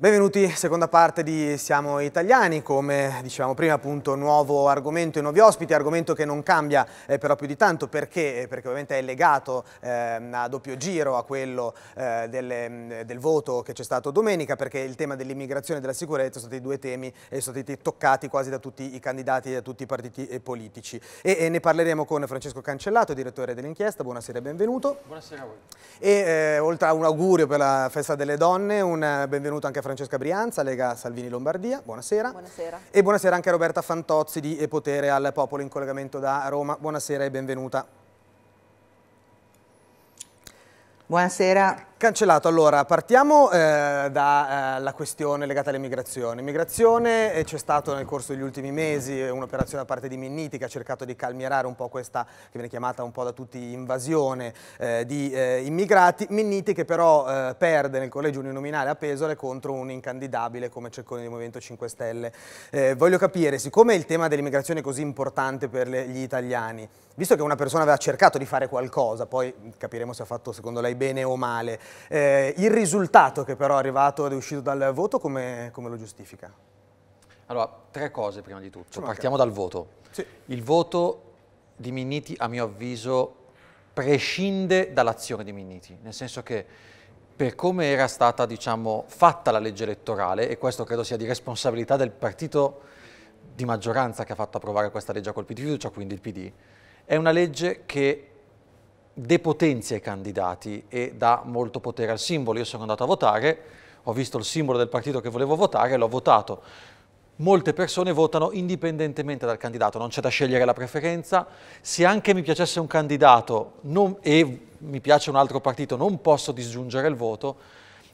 Benvenuti, seconda parte di Siamo Italiani, come dicevamo prima appunto nuovo argomento e nuovi ospiti, argomento che non cambia eh, però più di tanto perché, eh, perché ovviamente è legato eh, a doppio giro a quello eh, delle, mm, del voto che c'è stato domenica perché il tema dell'immigrazione e della sicurezza sono stati due temi e eh, sono stati toccati quasi da tutti i candidati e da tutti i partiti eh, politici e, e, ne parleremo con Francesco Cancellato, direttore dell'inchiesta, buonasera e benvenuto. Buonasera a voi. E oltre a un augurio per la festa delle donne, un benvenuto anche a Francesco Francesca Brianza, Lega Salvini Lombardia, buonasera. Buonasera. E buonasera anche a Roberta Fantozzi di e Potere al Popolo in collegamento da Roma. Buonasera e benvenuta. Buonasera. Cancellato, allora partiamo eh, dalla eh, questione legata all'immigrazione. migrazioni. Eh, c'è stato nel corso degli ultimi mesi eh, un'operazione da parte di Minniti che ha cercato di calmierare un po' questa, che viene chiamata un po' da tutti invasione eh, di immigrati. Minniti che però perde nel collegio uninominale a Pesole contro un incandidabile come Cecconi del Movimento 5 Stelle. voglio capire, siccome il tema dell'immigrazione è così importante per le, gli italiani, visto che una persona aveva cercato di fare qualcosa, poi capiremo se ha fatto secondo lei bene o male, eh, il risultato che però è arrivato ed è uscito dal voto come, come lo giustifica? Allora, tre cose prima di tutto. Partiamo dal voto. Sì. Il voto di Minniti, a mio avviso, prescinde dall'azione di Minniti, nel senso che per come era stata diciamo, fatta la legge elettorale, e questo credo sia di responsabilità del partito di maggioranza che ha fatto approvare questa legge a colpi di fiducia, cioè quindi il PD, è una legge che depotenzia i candidati e dà molto potere al simbolo. Io sono andato a votare, ho visto il simbolo del partito che volevo votare, e l'ho votato. Molte persone votano indipendentemente dal candidato, non c'è da scegliere la preferenza. Se anche mi piacesse un candidato non, e mi piace un altro partito, non posso disgiungere il voto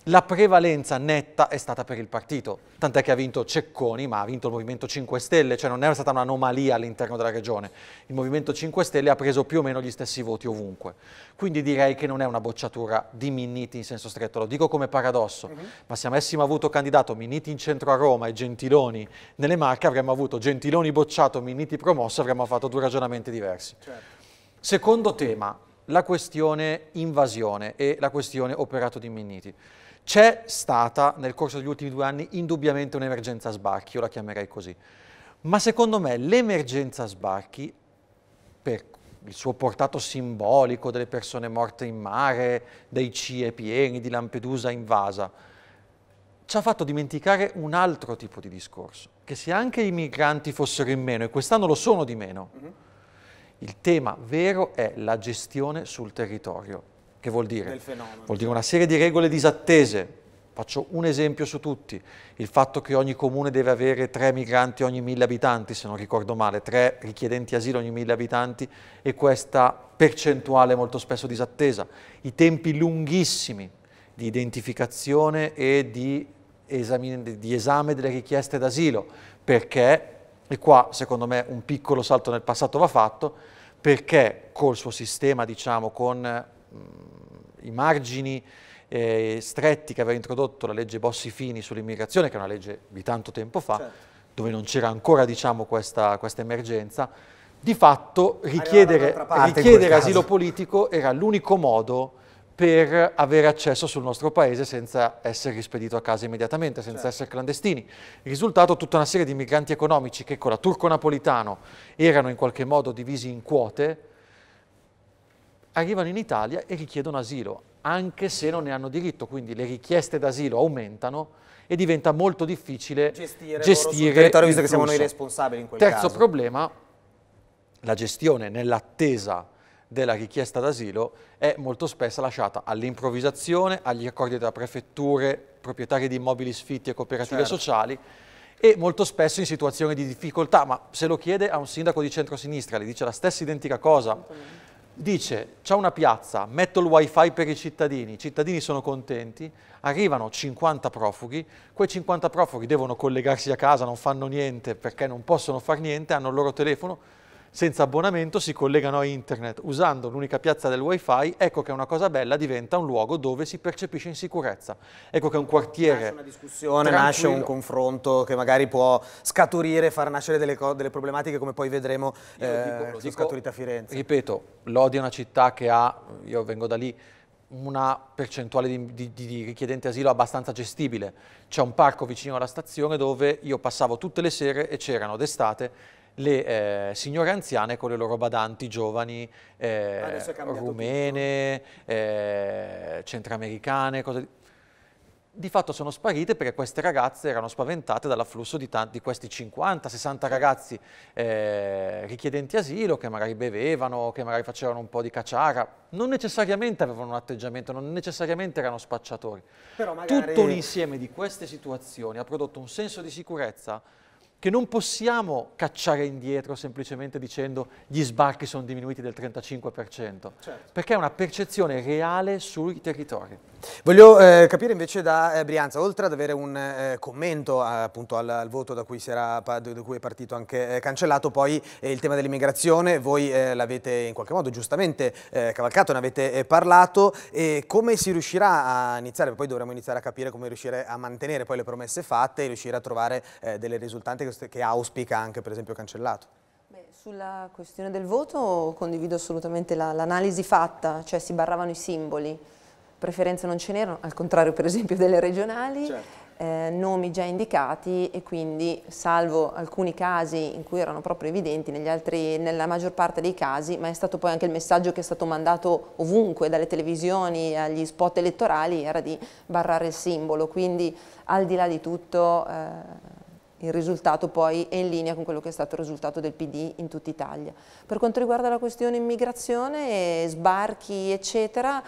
la prevalenza netta è stata per il partito, tant'è che ha vinto Cecconi, ma ha vinto il Movimento 5 Stelle, cioè non è stata un'anomalia all'interno della regione. Il Movimento 5 Stelle ha preso più o meno gli stessi voti ovunque. Quindi direi che non è una bocciatura di Minniti in senso stretto, lo dico come paradosso, uh mhm. -huh. ma se avessimo avuto candidato Minniti in centro a Roma e Gentiloni nelle Marche, avremmo avuto Gentiloni bocciato, Minniti promosso, avremmo fatto due ragionamenti diversi. Certo. Secondo tema, la questione invasione e la questione operato di Minniti. C'è stata nel corso degli ultimi due anni indubbiamente un'emergenza sbarchi, io la chiamerei così, ma secondo me l'emergenza sbarchi, per il suo portato simbolico delle persone morte in mare, dei CIE pieni, di Lampedusa invasa, ci ha fatto dimenticare un altro tipo di discorso, che se anche i migranti fossero in meno, e quest'anno lo sono di meno, mhm. il tema vero è la gestione sul territorio che vuol dire? Vuol dire una serie di regole disattese. Faccio un esempio su tutti, il fatto che ogni comune deve avere tre migranti ogni mille abitanti, se non ricordo male, tre richiedenti asilo ogni mille abitanti e questa percentuale molto spesso disattesa. I tempi lunghissimi di identificazione e di, esami, di esame delle richieste d'asilo, perché, e qua secondo me un piccolo salto nel passato va fatto, perché col suo sistema, diciamo, con Mm, i margini eh, stretti che aveva introdotto la legge Bossi-Fini sull'immigrazione, che è una legge di tanto tempo fa, certo. dove non c'era ancora diciamo, questa, questa, emergenza, di fatto richiedere, richiedere asilo politico era l'unico modo per avere accesso sul nostro paese senza essere rispedito a casa immediatamente, senza certo. essere clandestini. Il Risultato è tutta una serie di migranti economici che con la turco-napolitano erano in qualche modo divisi in quote, arrivano in Italia e richiedono asilo, anche se non ne hanno diritto, quindi le richieste d'asilo aumentano e diventa molto difficile gestire, gestire il territorio, visto che siamo noi responsabili in quel Terzo caso. problema, la gestione nell'attesa della richiesta d'asilo è molto spesso lasciata all'improvvisazione, agli accordi tra prefetture, proprietari di immobili sfitti e cooperative certo. sociali e molto spesso in situazioni di difficoltà, ma se lo chiede a un sindaco di centrosinistra, gli dice la stessa identica cosa dice c'è una piazza, metto il wifi per i cittadini, i cittadini sono contenti, arrivano 50 profughi, quei 50 profughi devono collegarsi a casa, non fanno niente perché non possono far niente, hanno il loro telefono, senza abbonamento si collegano a internet usando l'unica piazza del wifi, ecco che una cosa bella diventa un luogo dove si percepisce in sicurezza. Ecco che un quartiere... Nasce una discussione, tranquillo. nasce un confronto che magari può scaturire, far nascere delle, delle problematiche come poi vedremo eh, scaturita a Firenze. Ripeto, Lodi è una città che ha, io vengo da lì, una percentuale di, di, di, richiedenti asilo abbastanza gestibile. C'è un parco vicino alla stazione dove io passavo tutte le sere e c'erano d'estate le eh, signore anziane con le loro badanti giovani eh, rumene, eh, centroamericane, cose di... di fatto sono sparite perché queste ragazze erano spaventate dall'afflusso di, di questi 50-60 ragazzi eh, richiedenti asilo che magari bevevano, che magari facevano un po' di cacciara, non necessariamente avevano un atteggiamento, non necessariamente erano spacciatori. Magari... Tutto un insieme di queste situazioni ha prodotto un senso di sicurezza che non possiamo cacciare indietro semplicemente dicendo gli sbarchi sono diminuiti del 35%, certo. perché è una percezione reale sui territori. Voglio eh, capire invece da eh, Brianza, oltre ad avere un eh, commento eh, appunto al, al, voto da cui, era, da cui, è partito anche eh, cancellato, poi eh, il tema dell'immigrazione, voi l'avete in qualche modo giustamente cavalcato, ne avete parlato, e come si riuscirà a iniziare, poi dovremo iniziare a capire come riuscire a mantenere poi le promesse fatte e riuscire a trovare delle risultanze che, che auspica anche per esempio cancellato? Sulla questione del voto condivido assolutamente l'analisi la, fatta, cioè si barravano i simboli preferenze non ce n'erano, al contrario per esempio delle regionali, certo. eh, nomi già indicati e quindi salvo alcuni casi in cui erano proprio evidenti, altri, nella maggior parte dei casi, ma è stato poi anche il messaggio che è stato mandato ovunque, dalle televisioni agli spot elettorali, era di barrare il simbolo, quindi al di là di tutto... Eh, il risultato poi è in linea con quello che è stato il risultato del PD in tutta Italia. Per quanto riguarda la questione immigrazione, sbarchi eccetera,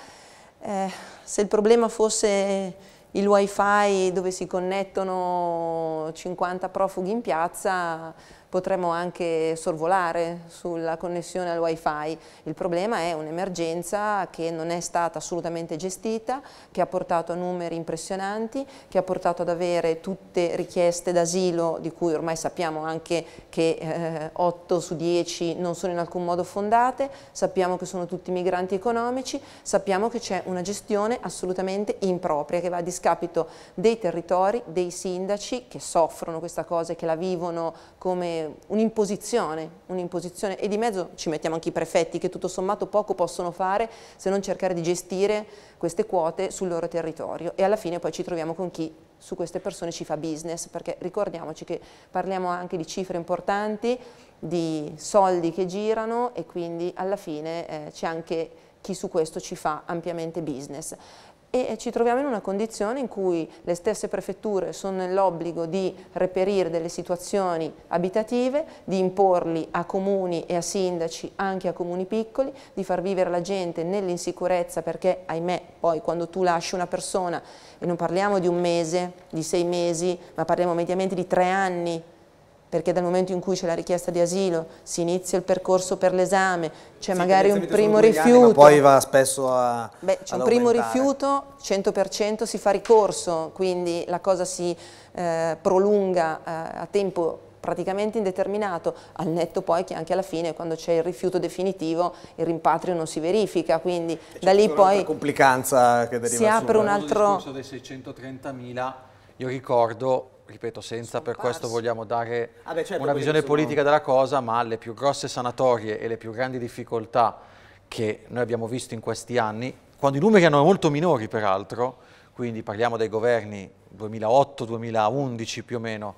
eh, se il problema fosse il wifi dove si connettono 50 profughi in piazza, potremmo anche sorvolare sulla connessione al wifi. Il problema è un'emergenza che non è stata assolutamente gestita, che ha portato a numeri impressionanti, che ha portato ad avere tutte richieste d'asilo di cui ormai sappiamo anche che eh, 8 su 10 non sono in alcun modo fondate, sappiamo che sono tutti migranti economici, sappiamo che c'è una gestione assolutamente impropria che va a discapito dei territori, dei sindaci che soffrono questa cosa e che la vivono come un'imposizione, un'imposizione e di mezzo ci mettiamo anche i prefetti che tutto sommato poco possono fare se non cercare di gestire queste quote sul loro territorio e alla fine poi ci troviamo con chi su queste persone ci fa business perché ricordiamoci che parliamo anche di cifre importanti, di soldi che girano e quindi alla fine eh, c'è anche chi su questo ci fa ampiamente business e ci troviamo in una condizione in cui le stesse prefetture sono nell'obbligo di reperire delle situazioni abitative, di imporli a comuni e a sindaci, anche a comuni piccoli, di far vivere la gente nell'insicurezza perché ahimè poi quando tu lasci una persona, e non parliamo di un mese, di sei mesi, ma parliamo mediamente di tre anni perché dal momento in cui c'è la richiesta di asilo, si inizia il percorso per l'esame, c'è sì, magari un primo rifiuto. Anni, poi va spesso a. Beh, c'è un primo rifiuto, 100% si fa ricorso, quindi la cosa si eh, prolunga eh, a tempo praticamente indeterminato, al netto poi che anche alla fine quando c'è il rifiuto definitivo il rimpatrio non si verifica, quindi da lì poi complicanza che deriva si apre eh. un altro... Il discorso dei 630.000, io ricordo ripeto, senza per questo vogliamo dare ah beh, certo, una visione politica della cosa, ma le più grosse sanatorie e le più grandi difficoltà che noi abbiamo visto in questi anni, quando i numeri erano molto minori peraltro, quindi parliamo dei governi 2008-2011 più o meno,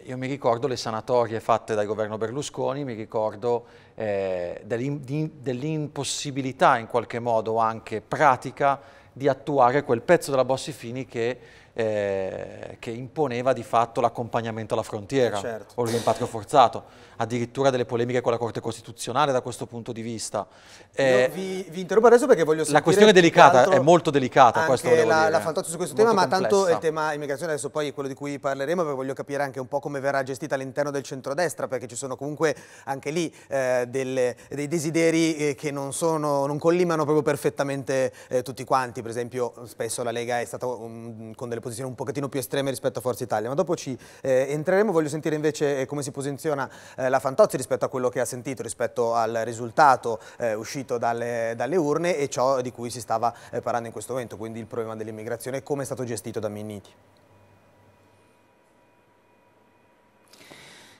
eh, io mi ricordo le sanatorie fatte dal governo Berlusconi, mi ricordo eh, dell'impossibilità in qualche modo anche pratica di attuare quel pezzo della Bossi Fini che eh, che imponeva di fatto l'accompagnamento alla frontiera certo. o il rimpatrio forzato addirittura delle polemiche con la Corte Costituzionale da questo punto di vista. Eh, vi, vi, interrompo adesso perché voglio sentire... La questione è delicata, è molto delicata, anche questo volevo la, dire. la fantozia su questo tema, ma complessa. tanto il tema immigrazione adesso poi è quello di cui parleremo, perché voglio capire anche un po' come verrà gestita all'interno del centrodestra, perché ci sono comunque anche lì eh, delle, dei desideri eh, che non, sono, non collimano proprio perfettamente eh, tutti quanti, per esempio spesso la Lega è stata um, con delle posizioni un pochettino più estreme rispetto a Forza Italia, ma dopo ci eh, entreremo, voglio sentire invece eh, come si posiziona eh, la Fantozzi rispetto a quello che ha sentito, rispetto al risultato eh, uscito dalle, dalle, urne e ciò di cui si stava eh, parlando in questo momento, quindi il problema dell'immigrazione e come è stato gestito da Minniti.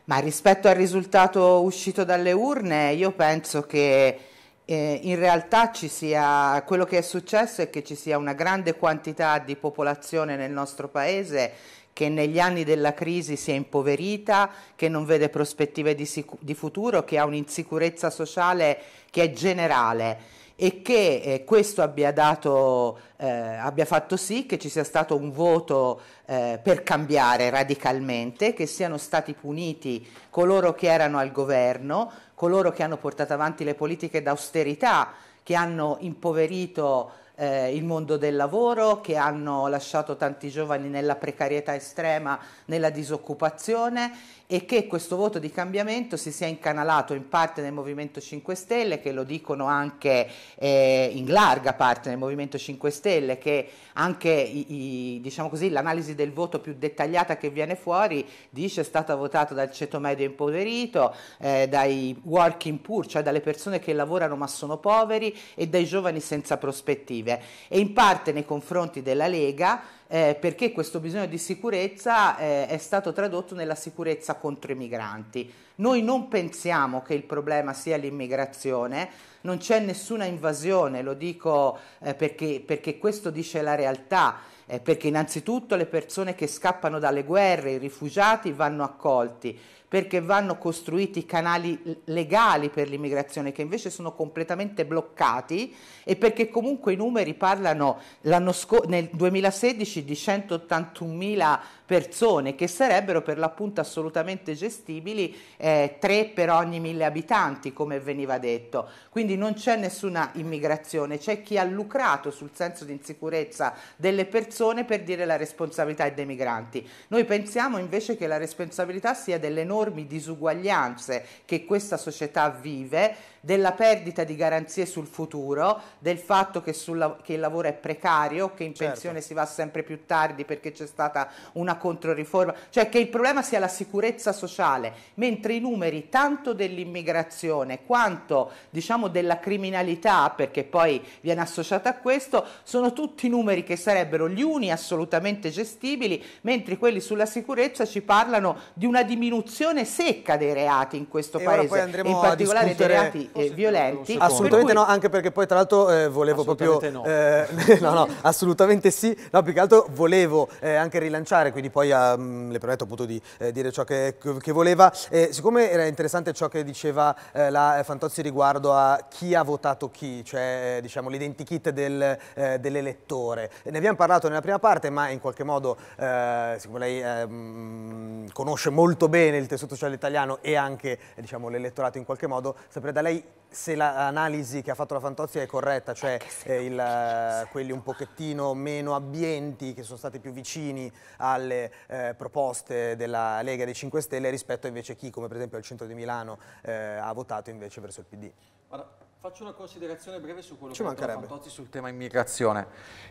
Ma rispetto al risultato uscito dalle urne, io penso che eh, in realtà ci sia, quello che è successo è che ci sia una grande quantità di popolazione nel nostro paese che negli anni della crisi si è impoverita, che non vede prospettive di, di futuro, che ha un'insicurezza sociale che è generale e che eh, questo abbia, dato, eh, abbia, fatto sì che ci sia stato un voto eh, per cambiare radicalmente, che siano stati puniti coloro che erano al governo, coloro che hanno portato avanti le politiche d'austerità, che hanno impoverito eh, il mondo del lavoro, che hanno lasciato tanti giovani nella precarietà estrema, nella disoccupazione e che questo voto di cambiamento si sia incanalato in parte nel Movimento 5 Stelle, che lo dicono anche eh, in larga parte nel Movimento 5 Stelle, che anche i, i, diciamo così, l'analisi del voto più dettagliata che viene fuori dice è stata votata dal ceto medio impoverito, eh, dai working poor, cioè dalle persone che lavorano ma sono poveri e dai giovani senza prospettive. Lega e in parte nei confronti della Lega eh, perché questo bisogno di sicurezza eh, è stato tradotto nella sicurezza contro i migranti. Noi non pensiamo che il problema sia l'immigrazione, non c'è nessuna invasione, lo dico eh, perché, perché questo dice la realtà eh, perché innanzitutto le persone che scappano dalle guerre, i rifugiati vanno accolti, perché vanno costruiti canali legali per l'immigrazione che invece sono completamente bloccati e perché comunque i numeri parlano nel 2016 di 181.000 persone che sarebbero per l'appunto assolutamente gestibili eh, tre per ogni mille abitanti come veniva detto quindi non c'è nessuna immigrazione c'è chi ha lucrato sul senso di insicurezza delle persone per dire la responsabilità è dei migranti noi pensiamo invece che la responsabilità sia delle enormi disuguaglianze che questa società vive della perdita di garanzie sul futuro, del fatto che, sulla, che il lavoro è precario, che in certo. pensione si va sempre più tardi perché c'è stata una controriforma, cioè che il problema sia la sicurezza sociale, mentre i numeri tanto dell'immigrazione quanto diciamo della criminalità, perché poi viene associata a questo, sono tutti numeri che sarebbero gli uni assolutamente gestibili, mentre quelli sulla sicurezza ci parlano di una diminuzione secca dei reati in questo e paese, in particolare dei reati eh, violenti. Assolutamente cui... no, anche perché poi tra l'altro eh, volevo proprio... No. Eh, no, no, assolutamente sì. No, più che altro volevo eh, anche rilanciare, quindi poi a, mm, le permetto appunto di eh, dire ciò che, che voleva. siccome era interessante ciò che diceva eh, la Fantozzi riguardo a chi ha votato chi, cioè diciamo l'identikit del, dell'elettore. Ne abbiamo parlato nella prima parte, ma in qualche modo, siccome lei mh, mm, conosce molto bene il tessuto sociale italiano e anche diciamo, l'elettorato in qualche modo, saprei da lei se l'analisi che ha fatto la Fantozzi è corretta, cioè eh, il, eh, quelli un pochettino meno abbienti che sono stati più vicini alle eh, proposte della Lega dei 5 Stelle rispetto invece a chi come per esempio al centro di Milano eh, ha votato invece verso il PD. Guarda, faccio una considerazione breve su quello Ci che ha detto Fantozzi sul tema immigrazione.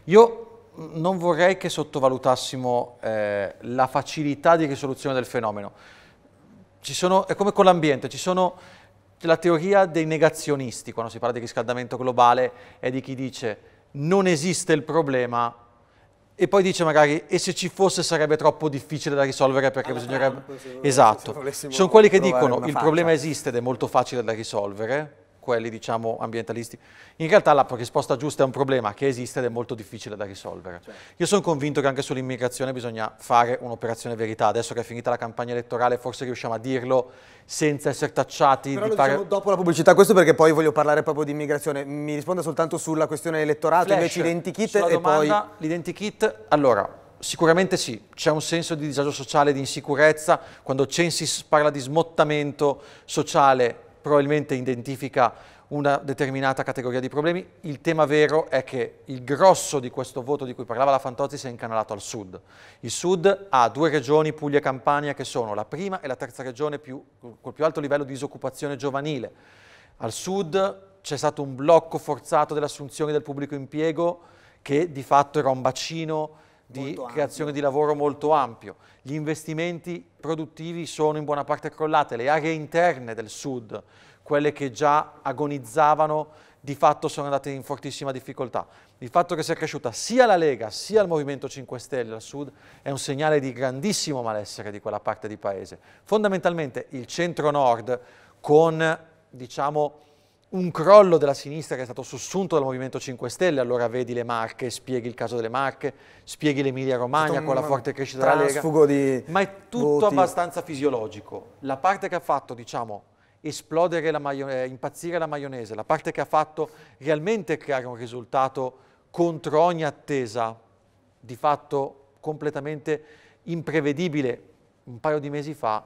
Io mm, non vorrei che sottovalutassimo eh, la facilità di risoluzione del fenomeno. Sono, è come con l'ambiente, ci sono la teoria dei negazionisti, quando si parla di riscaldamento globale, è di chi dice non esiste il problema e poi dice magari e se ci fosse sarebbe troppo difficile da risolvere perché ah, bisognerebbe... Esatto, sono quelli che dicono il faccia. problema esiste ed è molto facile da risolvere, quelli diciamo, ambientalisti. In realtà la risposta giusta è un problema che esiste ed è molto difficile da risolvere. Cioè. Io sono convinto che anche sull'immigrazione bisogna fare un'operazione verità. Adesso che è finita la campagna elettorale forse riusciamo a dirlo senza essere tacciati Però di fare... Diciamo dopo la pubblicità questo perché poi voglio parlare proprio di immigrazione. Mi risponda soltanto sulla questione elettorale, Flash, invece l'identikit e domanda, poi... L'identikit, allora, sicuramente sì, c'è un senso di disagio sociale, di insicurezza, quando Censis parla di smottamento sociale probabilmente identifica una determinata categoria di problemi. Il tema vero è che il grosso di questo voto di cui parlava la Fantozzi si è incanalato al sud. Il sud ha due regioni, Puglia e Campania, che sono la prima e la terza regione più, col più alto livello di disoccupazione giovanile. Al sud c'è stato un blocco forzato delle assunzioni del pubblico impiego che di fatto era un bacino di creazione di lavoro molto ampio. Gli investimenti produttivi sono in buona parte crollate, le aree interne del sud, quelle che già agonizzavano, di fatto sono andate in fortissima difficoltà. Il fatto che sia cresciuta sia la Lega sia il Movimento 5 Stelle al sud è un segnale di grandissimo malessere di quella parte di paese. Fondamentalmente il centro-nord con, diciamo, un crollo della sinistra che è stato sussunto dal Movimento 5 Stelle, allora vedi le Marche, spieghi il caso delle Marche, spieghi l'Emilia Romagna con la forte crescita della Lega, di ma è tutto voti. abbastanza fisiologico. La parte che ha fatto, diciamo, esplodere la maionese, eh, impazzire la maionese, la parte che ha fatto realmente creare un risultato contro ogni attesa, di fatto completamente imprevedibile un paio di mesi fa,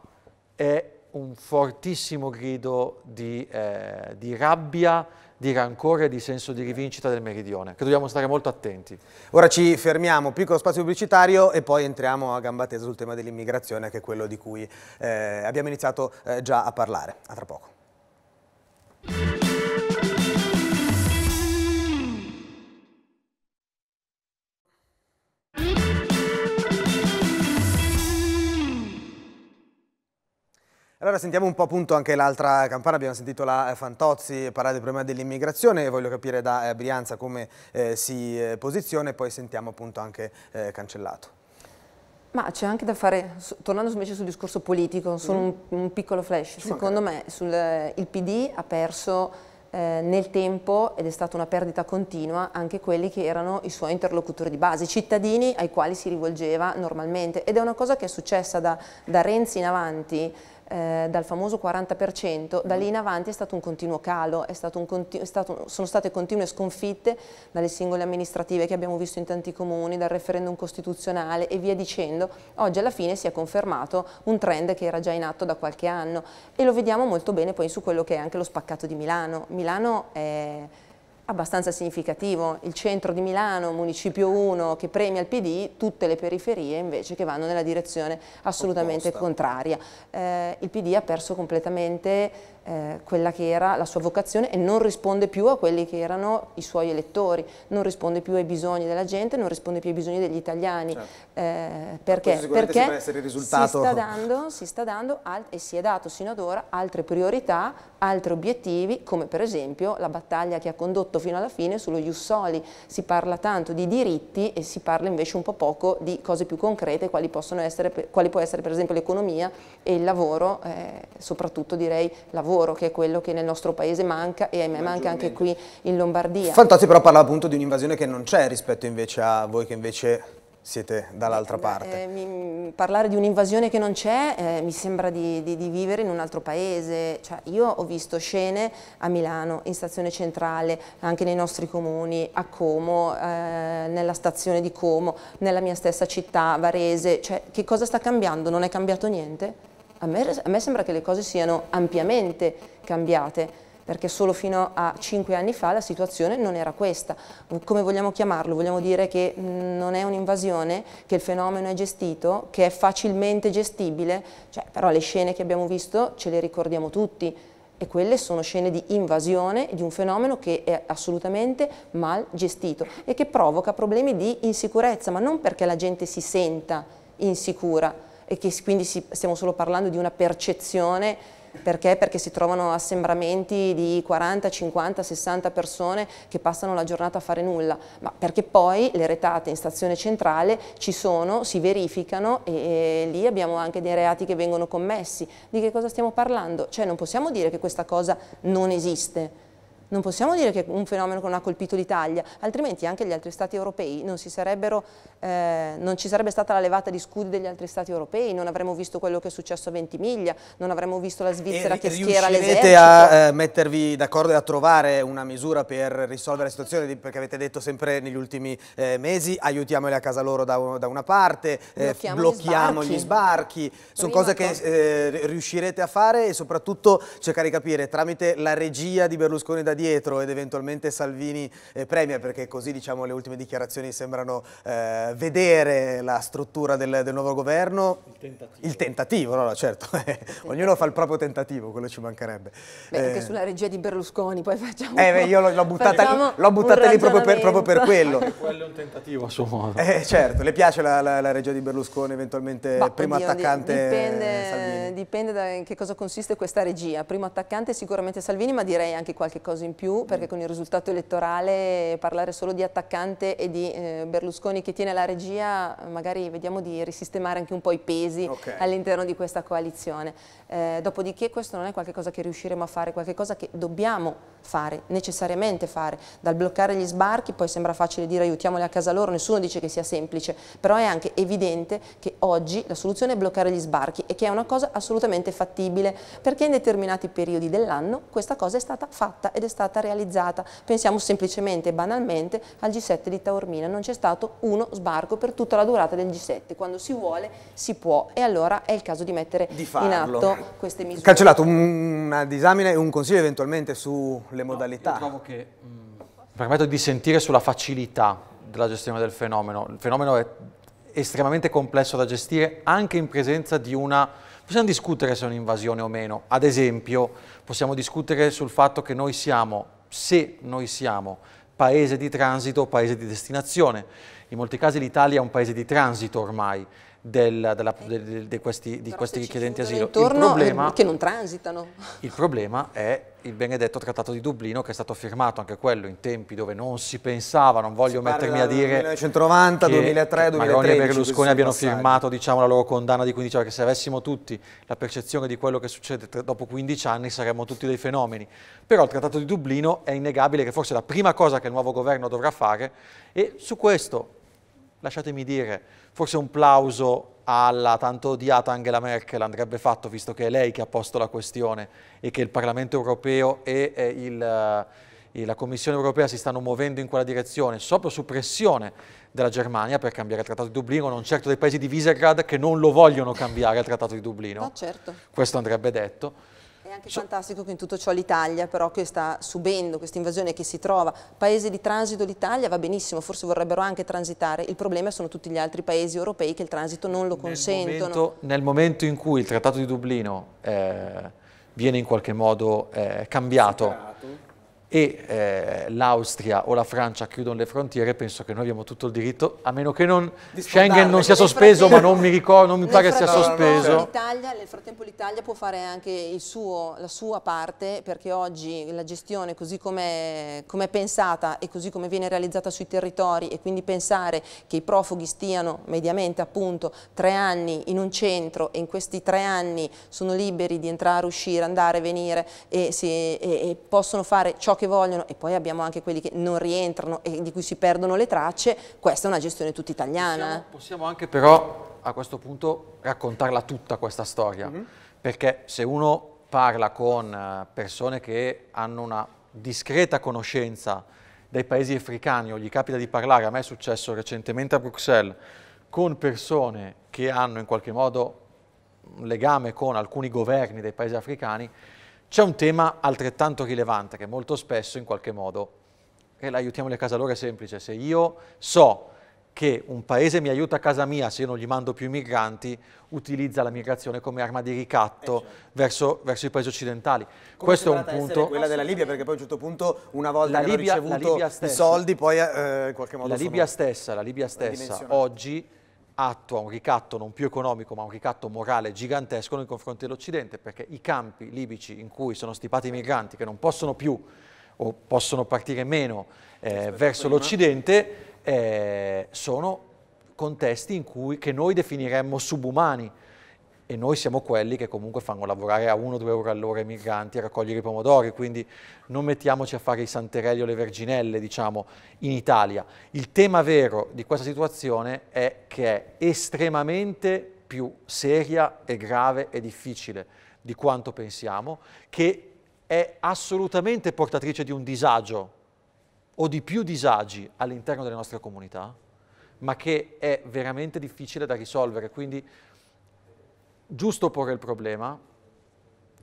è un fortissimo grido di, eh, di, rabbia, di rancore, di senso di rivincita del meridione, che dobbiamo stare molto attenti. Ora ci fermiamo, piccolo spazio pubblicitario e poi entriamo a gamba tesa sul tema dell'immigrazione, che è quello di cui eh, abbiamo iniziato eh, già a parlare. A tra poco. Allora sentiamo un po' appunto anche l'altra campana, abbiamo sentito la eh, Fantozzi parlare del problema dell'immigrazione e voglio capire da eh, Brianza come eh, si eh, posiziona e poi sentiamo appunto anche eh, Cancellato. Ma c'è anche da fare, tornando invece sul discorso politico, solo un, mm-hmm. un piccolo flash, Ci secondo mancherà. me sul, il PD ha perso eh, nel tempo, ed è stata una perdita continua, anche quelli che erano i suoi interlocutori di base, i cittadini ai quali si rivolgeva normalmente ed è una cosa che è successa da, da Renzi in avanti, eh, dal famoso 40%, da lì in avanti è stato un continuo calo, stato un continu stato, sono state continue sconfitte dalle singole amministrative che abbiamo visto in tanti comuni, dal referendum costituzionale e via dicendo. Oggi alla fine si è confermato un trend che era già in atto da qualche anno e lo vediamo molto bene poi su quello che è anche lo spaccato di Milano. Milano è abbastanza significativo, il centro di Milano, municipio 1 che premia il PD, tutte le periferie invece che vanno nella direzione assolutamente Opposta. contraria. Eh, il PD ha perso completamente eh, quella che era la sua vocazione e non risponde più a quelli che erano i suoi elettori, non risponde più ai bisogni della gente, non risponde più ai bisogni degli italiani. Certo. Eh, perché? Perché si sta dando, si sta dando e si è dato sino ad ora altre priorità, altri obiettivi, come per esempio la battaglia che ha condotto fino alla fine sullo Jussoli. Si parla tanto di diritti e si parla invece un po' poco di cose più concrete, quali, possono essere, quali può essere per esempio l'economia e il lavoro, eh, soprattutto direi lavoro lavoro che è quello che nel nostro paese manca e ahimè manca anche qui in Lombardia. Fantozzi però parla appunto di un'invasione che non c'è rispetto invece a voi che invece siete dall'altra parte. Eh, mi, parlare di un'invasione che non c'è eh, mi sembra di, di, di, vivere in un altro paese. Cioè, io ho visto scene a Milano, in stazione centrale, anche nei nostri comuni, a Como, eh, nella stazione di Como, nella mia stessa città, Varese. Cioè, che cosa sta cambiando? Non è cambiato niente? A me, a me sembra che le cose siano ampiamente cambiate perché solo fino a 5 anni fa la situazione non era questa. Come vogliamo chiamarlo? Vogliamo dire che mm, non è un'invasione, che il fenomeno è gestito, che è facilmente gestibile, cioè, però le scene che abbiamo visto ce le ricordiamo tutti e quelle sono scene di invasione di un fenomeno che è assolutamente mal gestito e che provoca problemi di insicurezza, ma non perché la gente si senta insicura, e che quindi si, stiamo solo parlando di una percezione perché? Perché si trovano assembramenti di 40, 50, 60 persone che passano la giornata a fare nulla, ma perché poi le retate in stazione centrale ci sono, si verificano e, e lì abbiamo anche dei reati che vengono commessi. Di che cosa stiamo parlando? Cioè non possiamo dire che questa cosa non esiste non possiamo dire che è un fenomeno che non ha colpito l'Italia, altrimenti anche gli altri stati europei non, eh, non, ci sarebbe stata la levata di scudi degli altri stati europei, non avremmo visto quello che è successo a Ventimiglia, non avremmo visto la Svizzera e che schiera l'esercito. Riuscirete a eh, mettervi d'accordo e a trovare una misura per risolvere la situazione, perché avete detto sempre negli ultimi eh, mesi, aiutiamoli a casa loro da, da una parte, eh, blocchiamo, blocchiamo, gli sbarchi, gli sbarchi. sono cose che eh, riuscirete a fare e soprattutto cercare di capire tramite la regia di Berlusconi da dietro ed eventualmente Salvini eh, premia, perché così diciamo, le ultime dichiarazioni sembrano eh, vedere la struttura del, del, nuovo governo. Il tentativo. Il tentativo, no, no certo, eh, tentativo. ognuno fa il proprio tentativo, quello ci mancherebbe. Beh, anche eh, sulla regia di Berlusconi poi facciamo... Eh, beh, io l'ho buttata, lì, buttata lì proprio, per, proprio per, quello. Anche quello è un tentativo a suo modo. Eh, certo, le piace la, la, la, regia di Berlusconi eventualmente bah, primo oddio, attaccante dipende, dipende, da che cosa consiste questa regia. Primo attaccante sicuramente Salvini, ma direi anche qualche cosa in più perché mm. con il risultato elettorale parlare solo di attaccante e di eh, Berlusconi che tiene la regia magari vediamo di risistemare anche un po' i pesi okay. all'interno di questa coalizione. Eh, dopodiché questo non è qualcosa che riusciremo a fare, qualcosa che dobbiamo fare, necessariamente fare, dal bloccare gli sbarchi poi sembra facile dire aiutiamoli a casa loro, nessuno dice che sia semplice, però è anche evidente che oggi la soluzione è bloccare gli sbarchi e che è una cosa assolutamente fattibile perché in determinati periodi dell'anno questa cosa è stata fatta ed è stata stata realizzata. Pensiamo semplicemente e banalmente al G7 di Taormina, non c'è stato uno sbarco per tutta la durata del G7, quando si vuole si può e allora è il caso di mettere di in atto queste misure. Cancellato una disamina e un consiglio eventualmente sulle modalità. No, trovo che... Mh, mm, permetto di sentire sulla facilità della gestione del fenomeno. Il fenomeno è estremamente complesso da gestire anche in presenza di una Possiamo discutere se è un'invasione o meno, ad esempio possiamo discutere sul fatto che noi siamo, se noi siamo paese di transito o paese di destinazione, in molti casi l'Italia è un paese di transito ormai della, della, de, de questi, di questi richiedenti asilo. Intorno, il problema, che non transitano. Il problema è il benedetto trattato di Dublino che è stato firmato anche quello in tempi dove non si pensava, non voglio si mettermi a dire 1990, che, 2003, che 2013, Maroni e Berlusconi abbiano passati. firmato diciamo, la loro condanna di 15 anni, perché se avessimo tutti la percezione di quello che succede dopo 15 anni saremmo tutti dei fenomeni. Però il trattato di Dublino è innegabile che forse la prima cosa che il nuovo governo dovrà fare e su questo lasciatemi dire, forse un plauso alla tanto odiata Angela Merkel andrebbe fatto, visto che è lei che ha posto la questione e che il Parlamento europeo e, e, il, e eh, la Commissione europea si stanno muovendo in quella direzione, proprio su pressione della Germania per cambiare il Trattato di Dublino, non certo dei paesi di Visegrad che non lo vogliono cambiare il Trattato di Dublino. No, certo. Questo andrebbe detto anche so fantastico che in tutto ciò l'Italia però che sta subendo questa invasione che si trova, paese di transito l'Italia va benissimo, forse vorrebbero anche transitare, il problema sono tutti gli altri paesi europei che il transito non lo consentono. Nel momento, nel momento in cui il Trattato di Dublino eh, viene in qualche modo eh, cambiato e eh, l'Austria o la Francia chiudono le frontiere, penso che noi abbiamo tutto il diritto, a meno che non Schengen non sia sospeso, ma non mi ricordo, non mi pare sia sospeso. nel frattempo l'Italia può fare anche suo, la sua parte, perché oggi la gestione così come è, com è pensata e così come viene realizzata sui territori e quindi pensare che i profughi stiano mediamente appunto tre anni in un centro e in questi tre anni sono liberi di entrare, uscire, andare, venire e, si, e, e possono fare ciò che che vogliono e poi abbiamo anche quelli che non rientrano e di cui si perdono le tracce, questa è una gestione tutta italiana. Possiamo, possiamo anche però a questo punto raccontarla tutta questa storia, mm -hmm. perché se uno parla con eh, persone che hanno una discreta conoscenza dei paesi africani o gli capita di parlare, a me è successo recentemente a Bruxelles, con persone che hanno in qualche modo un legame con alcuni governi dei paesi africani, c'è un tema altrettanto rilevante che molto spesso in qualche modo, e l'aiutiamo a casa loro è semplice, se io so che un paese mi aiuta a casa mia se io non gli mando più i migranti, utilizza la migrazione come arma di ricatto eh, certo. verso, verso, i paesi occidentali. Come Questo è un punto... quella della Libia, perché poi a un certo punto una volta la Libia, ricevuto i soldi, poi eh, in qualche modo... La Libia stessa, la Libia stessa oggi attua un ricatto non più economico ma un ricatto morale gigantesco nei confronti dell'Occidente perché i campi libici in cui sono stipati i migranti che non possono più o possono partire meno eh, verso l'Occidente eh, sono contesti in cui, che noi definiremmo subumani e noi siamo quelli che comunque fanno lavorare a 1-2 euro all'ora i migranti a raccogliere i pomodori, quindi non mettiamoci a fare i santerelli o le verginelle, diciamo, in Italia. Il tema vero di questa situazione è che è estremamente più seria e grave e difficile di quanto pensiamo, che è assolutamente portatrice di un disagio o di più disagi all'interno delle nostre comunità, ma che è veramente difficile da risolvere, quindi giusto porre il problema,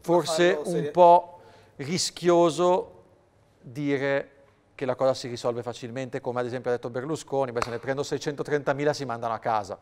forse un po' rischioso dire che la cosa si risolve facilmente, come ad esempio ha detto Berlusconi, beh, se ne prendo 630.000 si mandano a casa.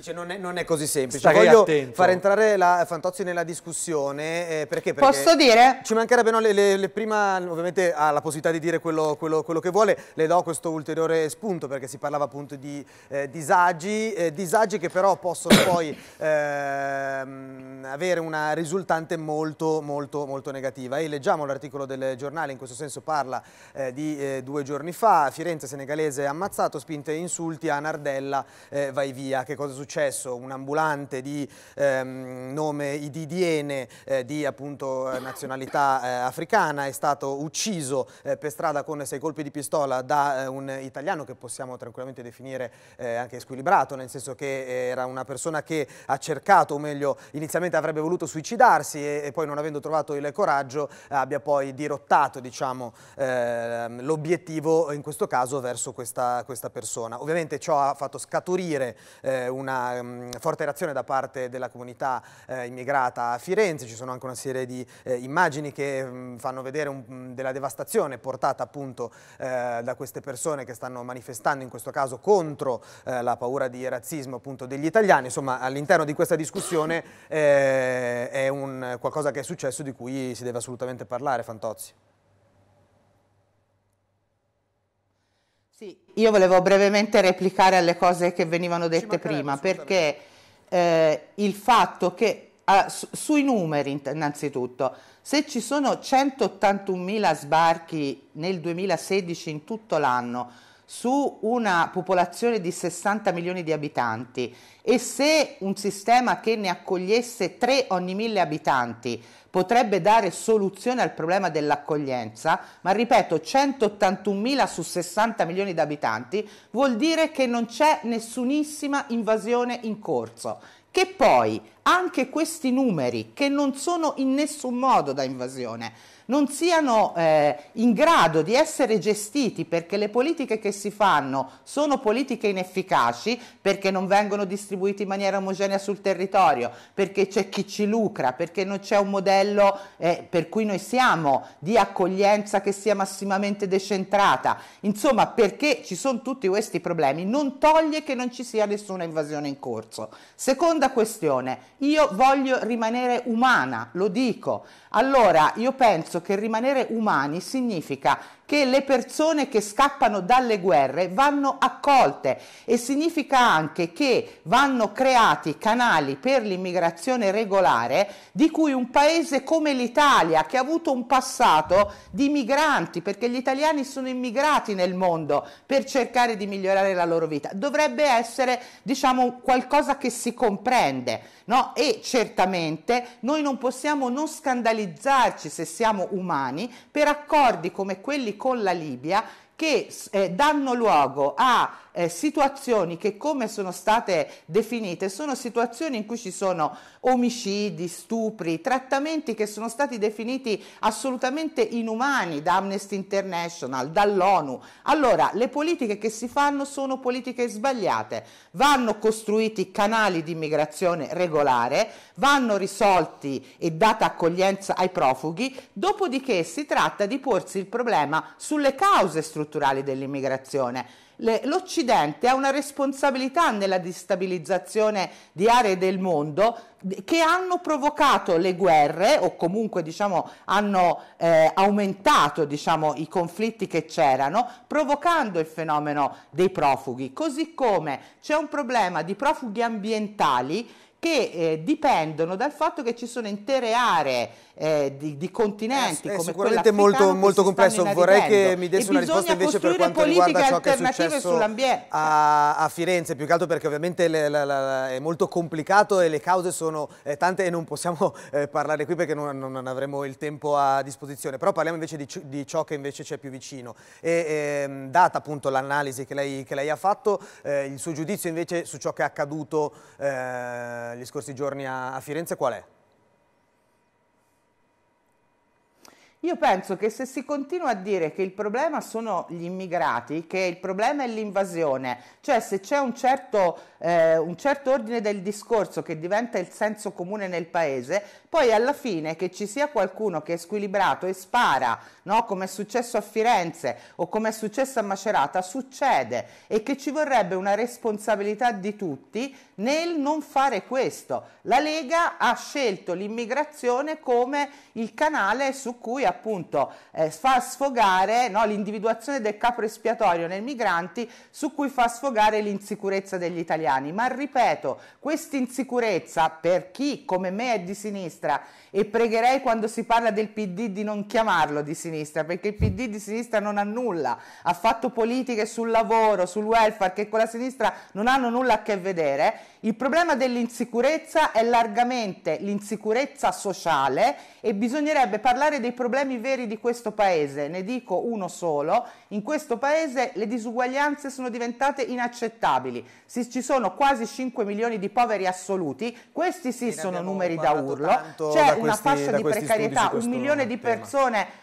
Dice non è, non è così semplice. Starei Voglio attento. far entrare la Fantozzi nella discussione eh, perché, perché, Posso dire? Ci mancherebbe, no, le, le, le prima ovviamente ha la possibilità di dire quello, quello, quello, che vuole, le do questo ulteriore spunto perché si parlava appunto di eh, disagi, eh, disagi che però possono poi ehm, avere una risultante molto molto molto negativa e leggiamo l'articolo del giornale in questo senso parla eh, di eh, due giorni fa, Firenze senegalese ammazzato, spinte insulti a Nardella eh, vai via, che cosa succede? successo un ambulante di ehm, nome Ididiene eh, di appunto eh, nazionalità eh, africana è stato ucciso eh, per strada con sei colpi di pistola da eh, un italiano che possiamo tranquillamente definire eh, anche squilibrato nel senso che era una persona che ha cercato o meglio inizialmente avrebbe voluto suicidarsi e, e poi non avendo trovato il coraggio abbia poi dirottato diciamo, ehm, l'obiettivo in questo caso verso questa, questa persona ovviamente ciò ha fatto scaturire una una um, forte reazione da parte della comunità eh, immigrata a Firenze, ci sono anche una serie di eh, immagini che mh, mm, fanno vedere un, mm, della devastazione portata appunto eh, da queste persone che stanno manifestando in questo caso contro eh, la paura di razzismo appunto degli italiani, insomma all'interno di questa discussione eh, è un, qualcosa che è successo di cui si deve assolutamente parlare, Fantozzi. Sì, io volevo brevemente replicare alle cose che venivano dette prima, perché eh, il fatto che ah, su, sui numeri innanzitutto, se ci sono 181.000 sbarchi nel 2016 in tutto l'anno su una popolazione di 60 milioni di abitanti e se un sistema che ne accogliesse 3 ogni 1000 abitanti potrebbe dare soluzione al problema dell'accoglienza, ma ripeto 181.000 su 60 milioni di abitanti vuol dire che non c'è nessunissima invasione in corso. Che poi anche questi numeri, che non sono in nessun modo da invasione, non siano eh, in grado di essere gestiti perché le politiche che si fanno sono politiche inefficaci, perché non vengono distribuite distribuiti in maniera omogenea sul territorio, perché c'è chi ci lucra, perché non c'è un modello eh, per cui noi siamo di accoglienza che sia massimamente decentrata. Insomma, perché ci sono tutti questi problemi, non toglie che non ci sia nessuna invasione in corso. Seconda questione, io voglio rimanere umana, lo dico. Allora, io penso che rimanere umani significa che le persone che scappano dalle guerre vanno accolte e significa anche che vanno creati canali per l'immigrazione regolare di cui un paese come l'Italia che ha avuto un passato di migranti perché gli italiani sono immigrati nel mondo per cercare di migliorare la loro vita dovrebbe essere diciamo qualcosa che si comprende no? e certamente noi non possiamo non scandalizzarci se siamo umani per accordi come quelli con la Libia che eh, danno luogo a eh, situazioni che come sono state definite sono situazioni in cui ci sono omicidi, stupri, trattamenti che sono stati definiti assolutamente inumani da Amnesty International, dall'ONU. Allora le politiche che si fanno sono politiche sbagliate, vanno costruiti canali di immigrazione regolare, vanno risolti e data accoglienza ai profughi, dopodiché si tratta di porsi il problema sulle cause strutturali dell'immigrazione l'Occidente ha una responsabilità nella destabilizzazione di aree del mondo che hanno provocato le guerre o comunque diciamo, hanno eh, aumentato diciamo, i conflitti che c'erano, provocando il fenomeno dei profughi. Così come c'è un problema di profughi ambientali che eh, dipendono dal fatto che ci sono intere aree eh, di, di, continenti eh, è, come quella africana molto, molto complesso, vorrei che mi desse una risposta invece per quanto riguarda ciò che è successo a, a, Firenze, più che altro perché ovviamente le, la, la, è molto complicato e le cause sono eh, tante e non possiamo eh, parlare qui perché non, non, avremo il tempo a disposizione, però parliamo invece di, di ciò che invece c'è più vicino e ehm, data appunto l'analisi che, che lei, ha fatto, eh, il suo giudizio invece su ciò che è accaduto eh, gli scorsi giorni a, a Firenze qual è? Io penso che se si continua a dire che il problema sono gli immigrati, che il problema è l'invasione, cioè se c'è un, certo, eh, un certo, ordine del discorso che diventa il senso comune nel paese, poi alla fine che ci sia qualcuno che è squilibrato e spara, no? come è successo a Firenze o come è successo a Macerata, succede e che ci vorrebbe una responsabilità di tutti nel non fare questo. La Lega ha scelto l'immigrazione come il canale su cui appunto eh, fa sfogare no, l'individuazione del capo espiatorio nei migranti, su cui fa sfogare l'insicurezza degli italiani. Ma ripeto, questa insicurezza per chi come me è di sinistra e pregherei quando si parla del PD di non chiamarlo di sinistra, perché il PD di sinistra non ha nulla, ha fatto politiche sul lavoro, sul welfare che con la sinistra non hanno nulla a che vedere il problema dell'insicurezza è largamente l'insicurezza sociale e bisognerebbe parlare dei problemi veri di questo paese. Ne dico uno solo. In questo paese le disuguaglianze sono diventate inaccettabili. Se ci sono quasi 5 milioni di poveri assoluti. Questi sì sono numeri da urlo. C'è una fascia di precarietà, un milione di persone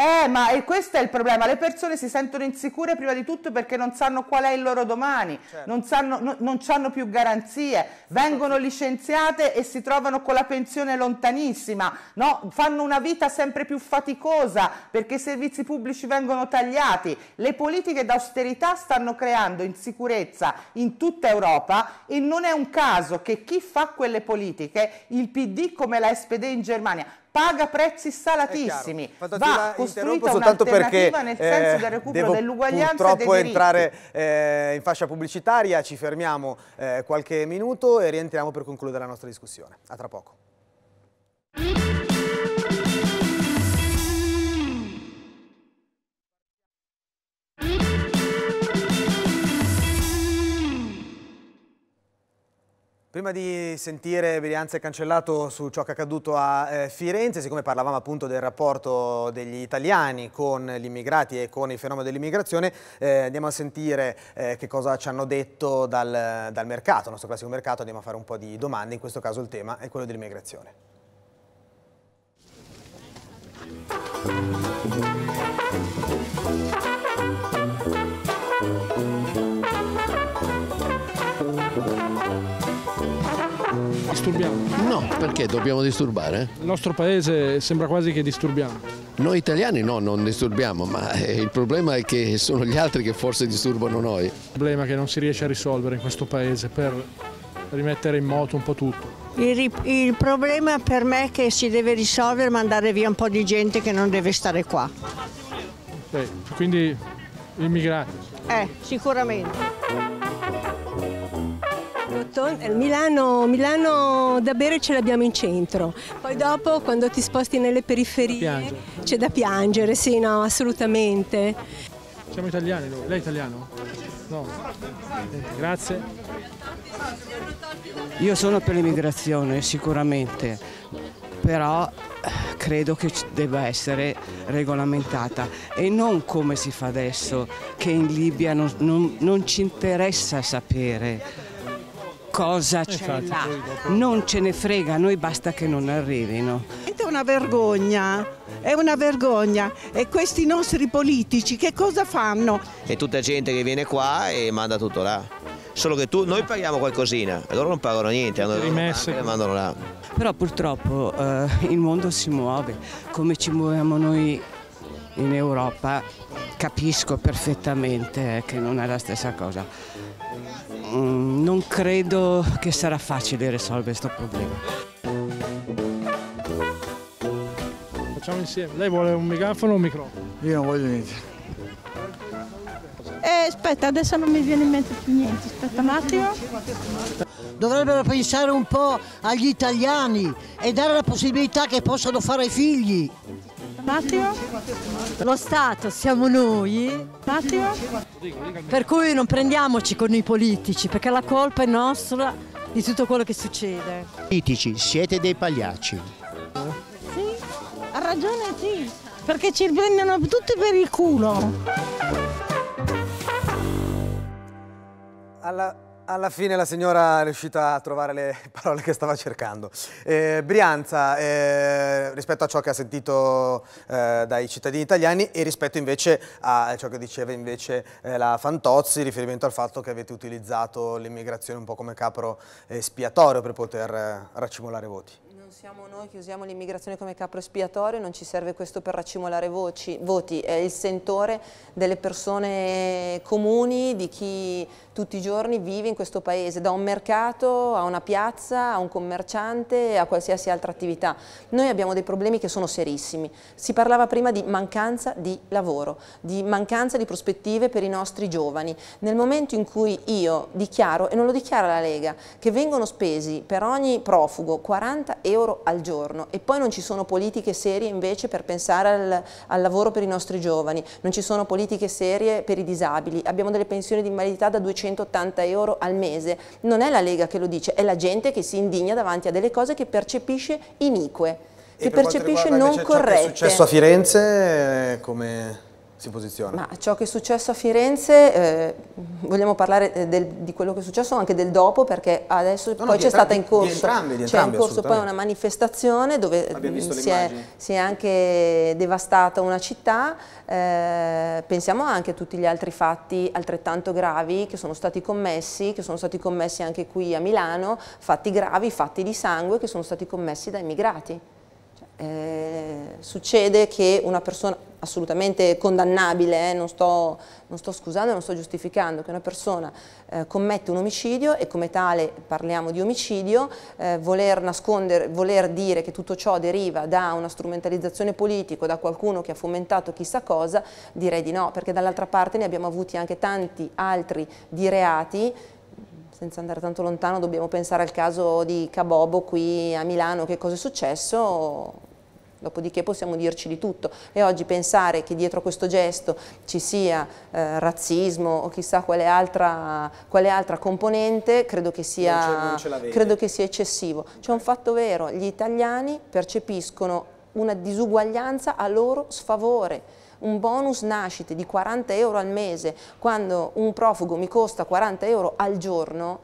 eh, ma e questo è il problema. Le persone si sentono insicure prima di tutto perché non sanno qual è il loro domani, certo. non, sanno, no, non hanno più garanzie, vengono licenziate e si trovano con la pensione lontanissima, no? fanno una vita sempre più faticosa perché i servizi pubblici vengono tagliati. Le politiche d'austerità stanno creando insicurezza in tutta Europa e non è un caso che chi fa quelle politiche, il PD come la SPD in Germania, paga prezzi salatissimi. Va costruita un'alternativa nel eh, senso eh, del recupero dell'uguaglianza purtroppo entrare eh, in fascia pubblicitaria, ci fermiamo eh, qualche minuto e rientriamo per concludere la nostra discussione. A tra poco. Prima di sentire Brianza e Cancellato su ciò che è accaduto a eh, Firenze, siccome parlavamo appunto del rapporto degli italiani con gli immigrati e con il fenomeno dell'immigrazione, eh, andiamo a sentire eh, che cosa ci hanno detto dal, dal mercato, il nostro classico mercato, andiamo a fare un po' di domande, in questo caso il tema è quello dell'immigrazione. Disturbiamo? No, perché dobbiamo disturbare? Il nostro paese sembra quasi che disturbiamo. Noi italiani no, non disturbiamo, ma eh, il problema è che sono gli altri che forse disturbano noi. Il problema che non si riesce a risolvere in questo paese per rimettere in moto un po' tutto. Il, il, problema per me è che si deve risolvere mandare via un po' di gente che non deve stare qua. Okay, quindi immigrati. Eh, sicuramente sotto, eh, Milano, Milano da bere ce l'abbiamo in centro, poi dopo quando ti sposti nelle periferie c'è da piangere, sì no, assolutamente. Siamo italiani noi, lei è italiano? No, grazie. Io sono per l'immigrazione sicuramente, però credo che debba essere regolamentata e non come si fa adesso, che in Libia non, non, non ci interessa sapere cosa c'è là. Non ce ne frega, noi basta che non arrivino. È una vergogna, è una vergogna. E questi nostri politici che cosa fanno? È tutta gente che viene qua e manda tutto là solo che tu, noi paghiamo qualcosina loro non pagano niente, hanno rimesse le mandano là. Però purtroppo eh, il mondo si muove, come ci muoviamo noi in Europa capisco perfettamente eh, che non è la stessa cosa. Mm, non credo che sarà facile risolvere questo problema. Facciamo insieme. Lei vuole un megafono o un microfono? Io non voglio niente. Eh, aspetta, adesso non mi viene in mente più niente. Aspetta un attimo. Dovrebbero pensare un po' agli italiani e dare la possibilità che possano fare figli patio, lo Stato siamo noi, patio, per cui non prendiamoci con i politici perché la colpa è nostra di tutto quello che succede. Politici, siete dei pagliacci. Sì, ha ragione sì, perché ci prendono tutti per il culo. Alla alla fine la signora è riuscita a trovare le parole che stava cercando. Eh, Brianza, eh, rispetto a ciò che ha sentito eh, dai cittadini italiani e rispetto invece a ciò che diceva invece eh, la Fantozzi, riferimento al fatto che avete utilizzato l'immigrazione un po' come capro espiatorio eh, per poter eh, raccimolare voti non siamo noi che usiamo l'immigrazione come capro espiatorio, non ci serve questo per raccimolare voci, voti, è il sentore delle persone comuni, di chi tutti i giorni vive in questo paese, da un mercato a una piazza, a un commerciante, a qualsiasi altra attività. Noi abbiamo dei problemi che sono serissimi. Si parlava prima di mancanza di lavoro, di mancanza di prospettive per i nostri giovani. Nel momento in cui io dichiaro, e non lo dichiara la Lega, che vengono spesi per ogni profugo 40 euro euro al giorno e poi non ci sono politiche serie invece per pensare al, al lavoro per i nostri giovani, non ci sono politiche serie per i disabili, abbiamo delle pensioni di invalidità da 280 euro al mese, non è la Lega che lo dice, è la gente che si indigna davanti a delle cose che percepisce inique, che per percepisce non corrette. È successo a Firenze eh, come si posiziona? Ma ciò che è successo a Firenze, eh, vogliamo parlare eh, del, di quello che è successo anche del dopo perché adesso no, poi c'è stata in corso, di entrambi, di entrambi, in corso poi una manifestazione dove mm, si è, si è, anche devastata una città, eh, pensiamo anche a tutti gli altri fatti altrettanto gravi che sono stati commessi, che sono stati commessi anche qui a Milano, fatti gravi, fatti di sangue che sono stati commessi da immigrati. Cioè, eh, succede che una persona assolutamente condannabile, eh, non, sto, non, sto, scusando, non sto giustificando che una persona eh, commette un omicidio e come tale parliamo di omicidio, eh, voler nascondere, voler dire che tutto ciò deriva da una strumentalizzazione politica, da qualcuno che ha fomentato chissà cosa, direi di no, perché dall'altra parte ne abbiamo avuti anche tanti altri di reati senza andare tanto lontano dobbiamo pensare al caso di Cabobo qui a Milano, che cosa è successo, Dopodiché possiamo dirci di tutto e oggi pensare che dietro questo gesto ci sia eh, razzismo o chissà quale altra, quale altra componente credo che sia, credo che sia eccessivo. Okay. C'è un fatto vero, gli italiani percepiscono una disuguaglianza a loro sfavore un bonus nascite di 40 euro al mese quando un profugo mi costa 40 euro al giorno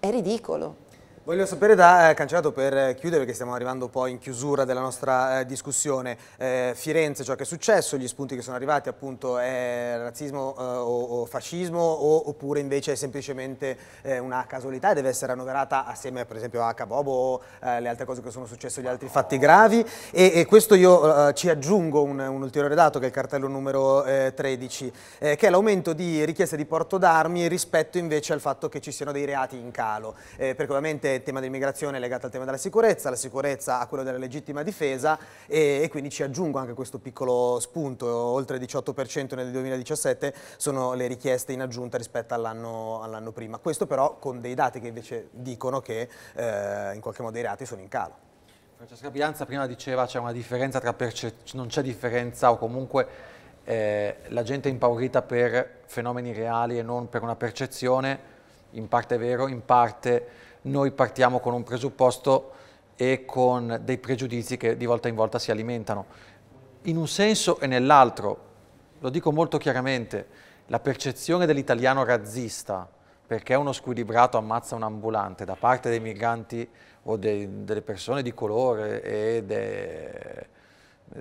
è ridicolo. Voglio sapere da eh, Cancellato per chiudere, perché stiamo arrivando poi in chiusura della nostra eh, discussione, eh, Firenze, ciò che è successo, gli spunti che sono arrivati appunto è razzismo eh, o, o, fascismo o, oppure invece è semplicemente eh, una casualità e deve essere annoverata assieme per esempio a Cabobo o eh, le altre cose che sono successe, gli altri fatti gravi e, e questo io ci aggiungo un, un, ulteriore dato che è il cartello numero 13, che è l'aumento di richieste di porto d'armi rispetto invece al fatto che ci siano dei reati in calo, perché ovviamente ovviamente il tema dell'immigrazione è legato al tema della sicurezza, la sicurezza a quello della legittima difesa e, e quindi ci aggiungo anche questo piccolo spunto, oltre il 18% nel 2017 sono le richieste in aggiunta rispetto all'anno all prima, questo però con dei dati che invece dicono che eh, in qualche modo i reati sono in calo. Francesca Bianza prima diceva c'è una differenza tra percezione, non c'è differenza o comunque eh, la gente è impaurita per fenomeni reali e non per una percezione, in parte è vero, in parte noi partiamo con un presupposto e con dei pregiudizi che di volta in volta si alimentano. In un senso e nell'altro, lo dico molto chiaramente, la percezione dell'italiano razzista, perché uno squilibrato ammazza un ambulante da parte dei migranti o dei, delle persone di colore e de,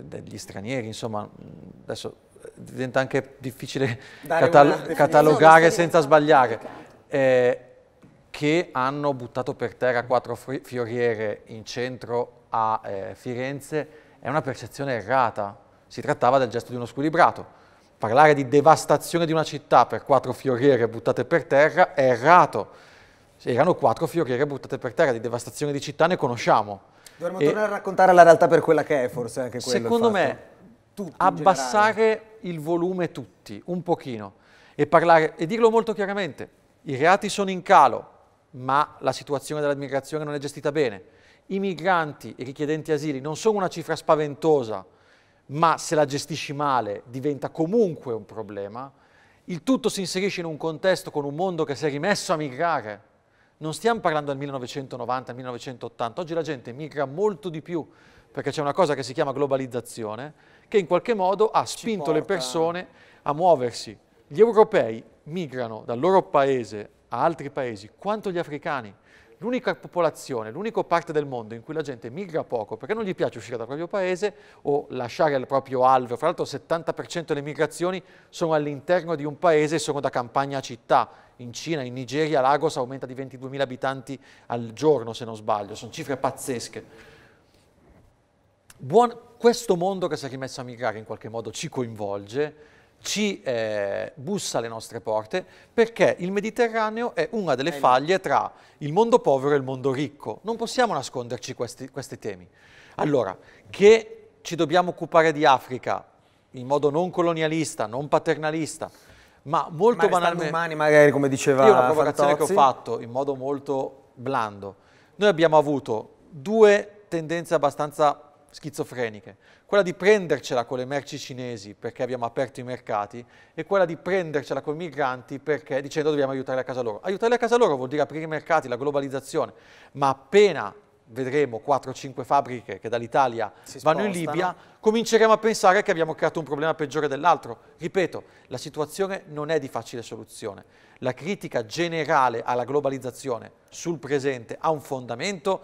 degli stranieri, insomma, adesso diventa anche difficile catal catalogare senza sbagliare. Eh, che hanno buttato per terra quattro fioriere in centro a eh, Firenze è una percezione errata. Si trattava del gesto di uno squilibrato. Parlare di devastazione di una città per quattro fioriere buttate per terra è errato. Erano quattro fioriere buttate per terra, di devastazione di città ne conosciamo. Dovremmo e tornare a raccontare la realtà per quella che è forse anche quello. Secondo me tutti, abbassare il volume tutti, un pochino, e, parlare, e dirlo molto chiaramente, i reati sono in calo, ma la situazione dell'immigrazione non è gestita bene. I migranti e i richiedenti asili non sono una cifra spaventosa, ma se la gestisci male diventa comunque un problema. Il tutto si inserisce in un contesto con un mondo che si è rimesso a migrare. Non stiamo parlando del 1990-1980, oggi la gente migra molto di più perché c'è una cosa che si chiama globalizzazione che in qualche modo ha spinto le persone a muoversi. Gli europei migrano dal loro paese a altri paesi quanto gli africani. L'unica popolazione, l'unica parte del mondo in cui la gente migra poco perché non gli piace uscire dal proprio paese o lasciare il proprio alveo. Fra l'altro il 70% delle migrazioni sono all'interno di un paese e sono da campagna a città. In Cina, in Nigeria, Lagos aumenta di 22.000 abitanti al giorno se non sbaglio, sono cifre pazzesche. Buon, questo mondo che si è rimesso a migrare in qualche modo ci coinvolge ci eh, bussa alle nostre porte perché il Mediterraneo è una delle faglie tra il mondo povero e il mondo ricco. Non possiamo nasconderci questi, questi temi. Allora, che ci dobbiamo occupare di Africa in modo non colonialista, non paternalista, ma molto ma banalmente... umani magari, come diceva Io una provocazione Fantozzi. che ho fatto in modo molto blando. Noi abbiamo avuto due tendenze abbastanza schizofreniche, quella di prendercela con le merci cinesi perché abbiamo aperto i mercati e quella di prendercela con i migranti perché dicendo dobbiamo aiutarli a casa loro. Aiutarli a casa loro vuol dire aprire i mercati, la globalizzazione, ma appena vedremo 4-5 fabbriche che dall'Italia vanno in Libia, cominceremo a pensare che abbiamo creato un problema peggiore dell'altro. Ripeto, la situazione non è di facile soluzione. La critica generale alla globalizzazione sul presente ha un fondamento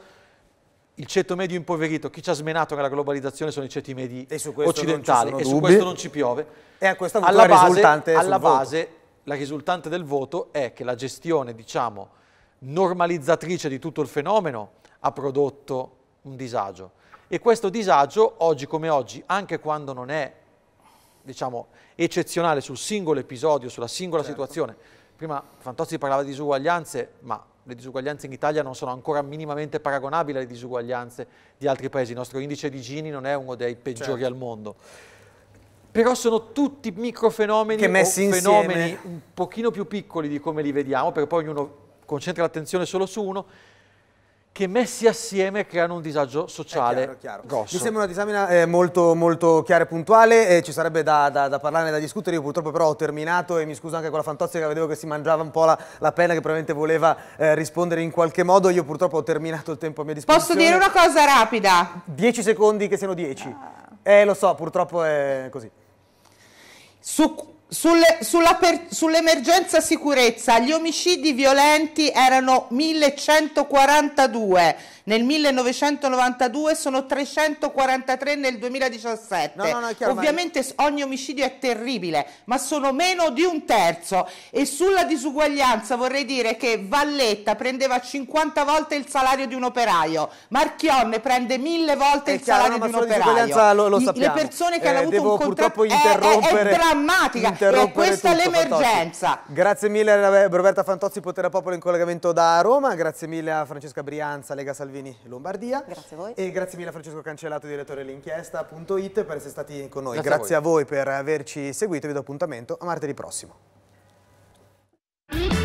il ceto medio impoverito, chi ci ha smenato nella globalizzazione sono i ceti medi e occidentali e su questo non ci piove. E a questa alla base, alla base la risultante del voto è che la gestione, diciamo, normalizzatrice di tutto il fenomeno ha prodotto un disagio e questo disagio oggi come oggi, anche quando non è diciamo, eccezionale sul singolo episodio, sulla singola certo. situazione, prima Fantozzi parlava di disuguaglianze, ma le disuguaglianze in Italia non sono ancora minimamente paragonabili alle disuguaglianze di altri paesi. Il nostro indice di Gini non è uno dei peggiori certo. al mondo. Però sono tutti microfenomeni che messi fenomeni insieme. un pochino più piccoli di come li vediamo, perché poi ognuno concentra l'attenzione solo su uno, che messi assieme creano un disagio sociale chiaro, chiaro. grosso. Mi sembra una disamina eh, molto, molto, chiara e puntuale, eh, ci sarebbe da, da, da parlarne e da discutere, io purtroppo però ho terminato e mi scuso anche con la Fantozzi che vedevo che si mangiava un po' la, la penna che probabilmente voleva eh, rispondere in qualche modo, io purtroppo ho terminato il tempo a mia disposizione. Posso dire una cosa rapida? 10 secondi che siano 10. Ah. Eh lo so, purtroppo è così. Su sulle, per, sull'emergenza sicurezza, gli omicidi violenti erano 1142 nel 1992 sono 343 nel 2017. No, no, no, chiaro, Ovviamente ma... ogni omicidio è terribile, ma sono meno di un terzo. E sulla disuguaglianza vorrei dire che Valletta prendeva 50 volte il salario di un operaio, Marchionne prende mille volte è il chiaro, salario di un operaio. Lo, lo sappiamo. Le persone che eh, hanno avuto un contratto eh, eh, è, è, è drammatica, è questa l'emergenza. Grazie mille a Roberta Fantozzi, Potere a Popolo in collegamento da Roma, grazie mille a Francesca Brianza, Lega Salvini. Salvini Lombardia. Grazie a voi. E grazie mille a Francesco Cancellato, direttore dell'inchiesta.it per essere stati con noi. Grazie, grazie a, voi. a voi per averci seguito vi do appuntamento a martedì prossimo.